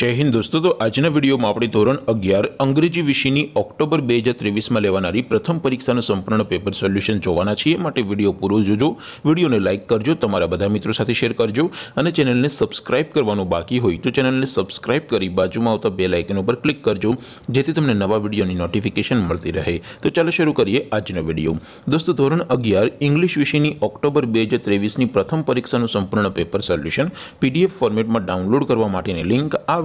જય હિન્દ દોસ્તો તો આજના વિડીયોમાં આપણે ધોરણ અગિયાર અંગ્રેજી વિષયની ઓક્ટોબર બે હજાર ત્રેવીસમાં લેવાનારી પ્રથમ પરીક્ષાનું સંપૂર્ણ પેપર સોલ્યુશન જોવાના છીએ માટે વિડીયો પૂરો જોજો વિડીયોને લાઇક કરજો તમારા બધા મિત્રો સાથે શેર કરજો અને ચેનલને સબસ્ક્રાઇબ કરવાનું બાકી હોય તો ચેનલને સબસ્ક્રાઇબ કરી બાજુમાં આવતા બે લાઇકન ઉપર ક્લિક કરજો જેથી તમને નવા વિડીયોની નોટિફિકેશન મળતી રહે તો ચાલો શરૂ કરીએ આજનો વિડીયો દોસ્તો ધોરણ અગિયાર ઇંગ્લિશ વિષયની ઓક્ટોબર બે હજાર ત્રેવીસની પ્રથમ પરીક્ષાનું સંપૂર્ણ પેપર સોલ્યુશન પીડીએફ ફોર્મેટમાં ડાઉનલોડ કરવા માટેની લિંક આ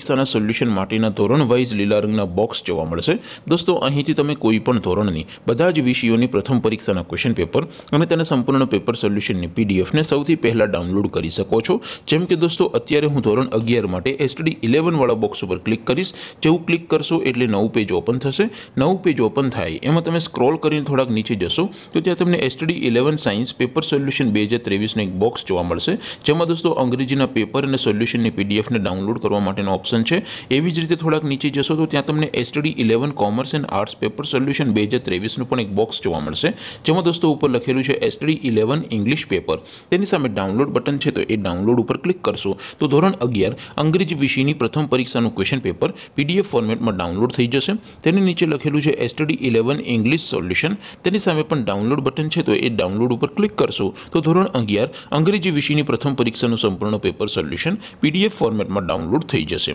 પરીક્ષાના સોલ્યુશન માટેના ધોરણ વાઇઝ લીલા રંગના બોક્સ જોવા મળશે દોસ્તો અહીંથી તમે કોઈ પણ ધોરણની બધા જ વિષયોની પ્રથમ પરીક્ષાના ક્વેશ્ચન પેપર અને તેના સંપૂર્ણ પેપર સોલ્યુશનની પીડીએફને સૌથી પહેલાં ડાઉનલોડ કરી શકો છો જેમ કે દોસ્તો અત્યારે હું ધોરણ અગિયાર માટે એસટી ઇલેવનવાળા બોક્સ ઉપર ક્લિક કરીશ જેવું ક્લિક કરશો એટલે નવું પેજ ઓપન થશે નવું પેજ ઓપન થાય એમાં તમે સ્ક્રોલ કરીને થોડાક નીચે જશો તો ત્યાં તમને S T eleven science paper solution બે હજાર ત્રેવીસનું એક બોક્સ જોવા મળશે જેમાં દોસ્તો અંગ્રેજીના પેપર અને સોલ્યુશનની પીડીએફને ડાઉનલોડ કરવા માટેનો ઓપ્શન ઓપ્શન છે એવી જ રીતે થોડાક નીચે જશો તો ત્યાં તમને S T D eleven commerce and arts paper solution બે હજાર ત્રેવીસનું પણ એક બોક્સ જોવા મળશે જેમાં દોસ્તો ઉપર લખેલું છે એસટીડી ઇલેવન ઇંગ્લિશ પેપર તેની સામે ડાઉનલોડ બટન છે તો એ ડાઉનલોડ ઉપર ક્લિક કરશો તો ધોરણ અગિયાર અંગ્રેજી વિષયની પ્રથમ પરીક્ષાનું ક્વેશ્ચન પેપર પીડીએફ ફોર્મેટમાં ડાઉનલોડ થઈ જશે તેની નીચે લખેલું છે એસટડી ઇલેવન ઇંગ્લિશ સોલ્યુશન તેની સામે પણ ડાઉનલોડ બટન છે તો એ ડાઉનલોડ ઉપર ક્લિક કરશો તો ધોરણ અગિયાર અંગ્રેજી વિષયની પ્રથમ પરીક્ષાનું સંપૂર્ણ પેપર સોલ્યુશન પીડીએફ ફોર્મેટમાં ડાઉનલોડ થઈ જશે